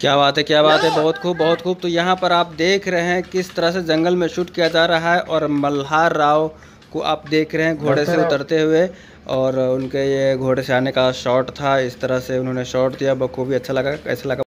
क्या बात है क्या बात है बहुत खूब बहुत खूब तो यहाँ पर आप देख रहे हैं किस तरह से जंगल में शूट किया जा रहा है और मल्हार राव को आप देख रहे हैं घोड़े से उतरते हुए और उनके ये घोड़े से आने का शॉट था इस तरह से उन्होंने शॉट दिया बखूबी अच्छा लगा कैसा लगा